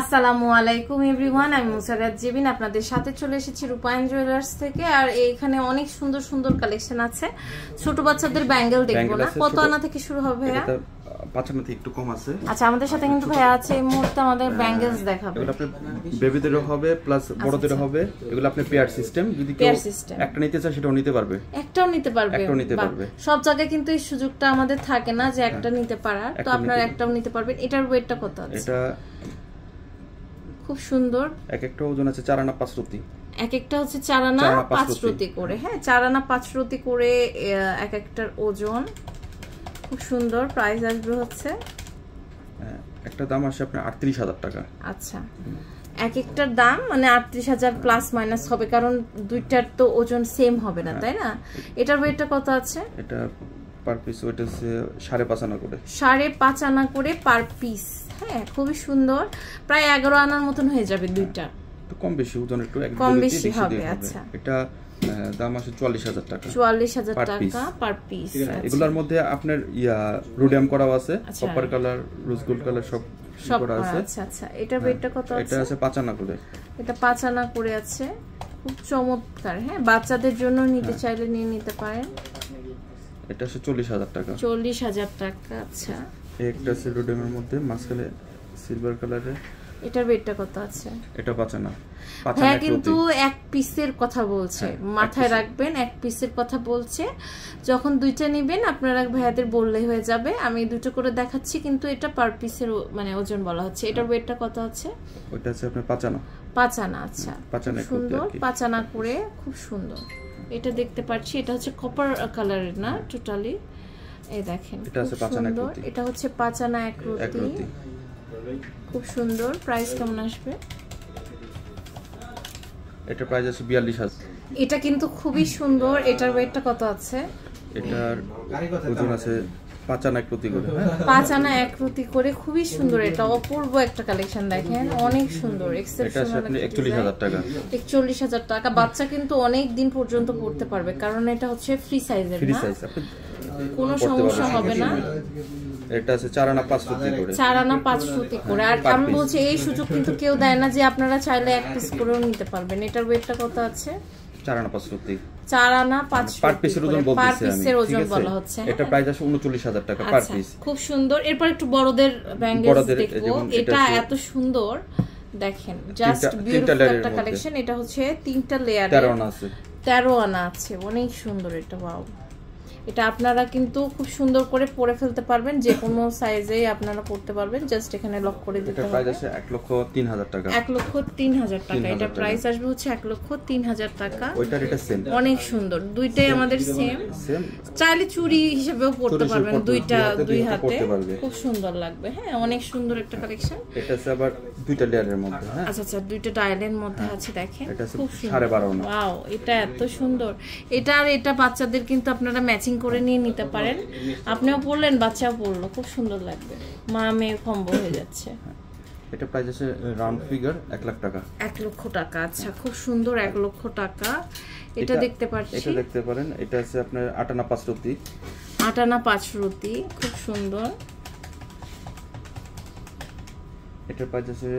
আসসালামু আলাইকুম এভরিওয়ান আমি মুসারাত জেবিন আপনাদের সাথে চলে এসেছি রূপায়ণ জুয়েলার্স থেকে আর এইখানে অনেক সুন্দর সুন্দর কালেকশন আছে ছোট বাচ্চাদের ব্যাঙ্গেল দেখবো না কত আনা থেকে শুরু হবে ভাইয়া আচ্ছা আমাদের সাথে কিন্তু ভাইয়া আছে এই মুহূর্তে আমাদের হ্যাঁ, আচ্ছা, আচ্ছা। একটা নিতে একটাও নিতে সব জায়গায় কিন্তু এই সুযোগটা আমাদের থাকে না যে হ্যাঁ। একটা নিতে পারার তো একটাও নিতে পারবেন এটার ওয়েটটা কত আছে খুব সুন্দর এক একটা ওজন আছে চার আনা পাঁচ রুতি এক একটা হচ্ছে চার আনা পাঁচ রুতি করে হ্যাঁ চার আনা পাঁচ রুতি করে এক একটার ওজন খুব সুন্দর প্রাইস আসবে হচ্ছে হ্যাঁ, একটা দাম আসে আপনার আটত্রিশ হাজার টাকা আচ্ছা এক একটার দাম মানে আটত্রিশ হাজার প্লাস মাইনাস হবে কারণ দুইটার তো ওজন সেম হবে না হ্যাঁ। তাই না এটার ওয়েটটা কত আছে এটা পার পিস ওয়েট আছে সাড়ে পাঁচ আনা করে সাড়ে পাঁচ আনা করে পার পিস হ্যাঁ খুবই সুন্দর প্রায় এগারো আনার মতন হয়ে যাবে দুইটা একটু কম বেশি ওজন একটু কম বেশি হবে আচ্ছা এটা দাম আছে চুয়াল্লিশ হাজার টাকা চুয়াল্লিশ হাজার টাকা পার পিস এগুলোর মধ্যে আপনার ইয়া রোডিয়াম করাও আছে copper colour rose gold colour সব সব করা আছে আচ্ছা আচ্ছা এটা বেটটা হ্যাঁ, কত আছে এটা আছে পাঁচ আনা করে এটা পাঁচ আনা করে আছে খুব চমৎকার হ্যাঁ বাচ্চাদের জন্য নিতে হ্যাঁ। চাইলে নিয়ে নিতে পারেন এটা আছে চল্লিশ হাজার টাকা চল্লিশ হাজার টাকা আচ্ছা একটা সিলোডেমের মধ্যে মাঝখানে সিলভার কালারের এটার ওয়েটটা কত আছে এটা পাঁচা না হ্যাঁ কিন্তু এক পিসের কথা বলছে হ্যাঁ, মাথায় রাখবেন এক পিসের কথা বলছে যখন দুইটা নেবেন আপনারা ভাইয়াদের বললেই হয়ে যাবে আমি দুটো করে দেখাচ্ছি কিন্তু এটা পার পিসের মানে ওজন বলা হচ্ছে হ্যাঁ। এটার ওয়েটটা কত আছে ওটা আছে আপনার পাঁচানা পাঁচানা আচ্ছা পাঁচানা সুন্দর পাঁচানা করে খুব সুন্দর এটা দেখতে পাচ্ছি এটা হচ্ছে কপার কালারের না টোটালি এই দেখেন এটা হচ্ছে পাঁচানা এক রুটি খুব সুন্দর প্রাইস কেমন আসবে এটা প্রাইস আছে 42000 এটা কিন্তু খুবই সুন্দর এটার ওয়েটটা কত আছে এটার ওজন আছে পাঁচানা এক রুটি করে হ্যাঁ? পাঁচানা এক রুটি করে খুবই সুন্দর এটা অপূর্ব একটা কালেকশন দেখেন অনেক সুন্দর এক্সেপশনাল এটা 41000 টাকা 41000 টাকা বাচ্চা কিন্তু অনেক দিন পর্যন্ত পড়তে পারবে কারণ এটা হচ্ছে ফ্রি সাইজের ফ্রি সাইজ কোনো সমস্যা হবে না আচ্ছা, খুব সুন্দর এরপর একটু বড়দের দেখবো এটা এত সুন্দর দেখেন জাস্ট একটা কালেকশন এটা হচ্ছে তিনটা লেয়ার তেরো আনা আছে অনেক সুন্দর এটা বাবু এটা আপনারা কিন্তু খুব সুন্দর করে পরে ফেলতে পারবেন যে কোনো সাইজেই আপনারা পড়তে পারবেন জাস্ট এখানে লক করে দিতে হবে প্রাইস আছে 1 লক্ষ 3000 টাকা 1 লক্ষ 3000 টাকা এটা প্রাইস আসবে হচ্ছে 1 লক্ষ 3000 টাকা ওইটার এটা সেম অনেক সুন্দর দুইটাই আমাদের সেম চাইলে চুরি হিসেবেও পড়তে পারবেন দুইটা দুই হাতে খুব সুন্দর লাগবে হ্যাঁ অনেক সুন্দর একটা কালেকশন এটা আছে আবার দুইটা ডায়ালের মধ্যে হ্যাঁ আচ্ছা আচ্ছা দুইটা ডায়ালের মধ্যে হ্যাঁ। আছে দেখেন খুব সুন্দর ওয়াও এটা এত সুন্দর এটা আর এটা বাচ্চাদের কিন্তু আপনারা ম্যাচিং ম্যাচিং করে নিয়ে নিতে পারেন আপনিও পড়লেন বাচ্চাও পড়লো খুব সুন্দর লাগবে মা মেয়ের কম্বো হয়ে যাচ্ছে এটা প্রাইস আছে রাউন্ড ফিগার লাখ টাকা লক্ষ টাকা আচ্ছা খুব সুন্দর লক্ষ টাকা এটা দেখতে পাচ্ছি এটা দেখতে পারেন এটা আছে আপনার আটানা পাঁচ রুটি আটানা পাঁচ রুটি খুব সুন্দর এটা প্রাইস আছে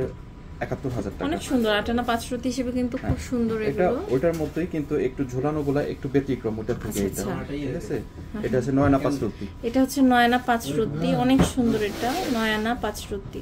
একাত্তর হাজার টাকা অনেক সুন্দর আটানা পাঁচশো হিসেবে কিন্তু হ্যাঁ। খুব সুন্দর এটা ওটার মধ্যেই কিন্তু একটু ঝোলানো গুলা একটু ব্যতিক্রম ওটা থেকে আচ্ছা, এটা আচ্ছা। ঠিক আছে এটা হচ্ছে নয়না পাঁচরত্তি এটা হচ্ছে নয়না পাঁচরত্তি অনেক সুন্দর এটা নয়না পাঁচরত্তি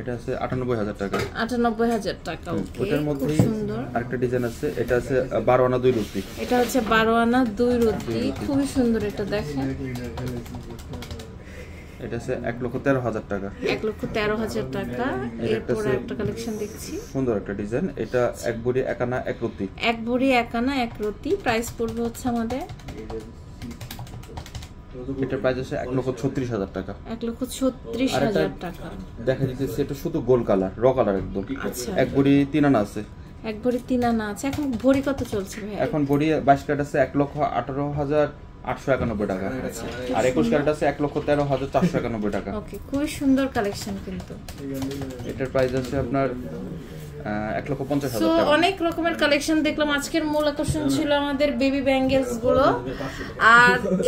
এটা আছে আটানব্বই হাজার টাকা আটানব্বই হাজার টাকা ওটার মধ্যে আরেকটা ডিজাইন আছে এটা আছে বারো আনা দুই রুটি এটা হচ্ছে বারো আনা দুই রুটি খুবই সুন্দর এটা দেখেন এটা আছে এক লক্ষ তেরো হাজার টাকা এক লক্ষ তেরো হাজার টাকা এরপরে একটা কালেকশন দেখছি সুন্দর একটা ডিজাইন এটা এক বুড়ি একানা এক রুটি এক বুড়ি একানা এক রুটি প্রাইস পড়বে হচ্ছে আমাদের এটা প্রাইস এক লক্ষ ছত্রিশ হাজার টাকা এক লক্ষ ছত্রিশ হাজার টাকা দেখা যাচ্ছে এটা শুধু গোল কালার র কালার একদম আচ্ছা। এক ভরি তিন আনা আছে এক ভরি তিন আনা আছে এখন ভরি কত চলছে এখন ভরি বাইশ ক্যারেট আছে এক লক্ষ আঠারো হাজার আটশো একানব্বই টাকা আর একুশ ক্যারেট আছে এক লক্ষ তেরো হাজার চারশো একানব্বই টাকা খুবই সুন্দর কালেকশন কিন্তু এটার প্রাইস আছে আপনার এক লক্ষ পঞ্চাশ অনেক রকমের কালেকশন দেখলাম আজকের মূল আকর্ষণ ছিল আমাদের বেবি ব্যাঙ্গেলস গুলো আর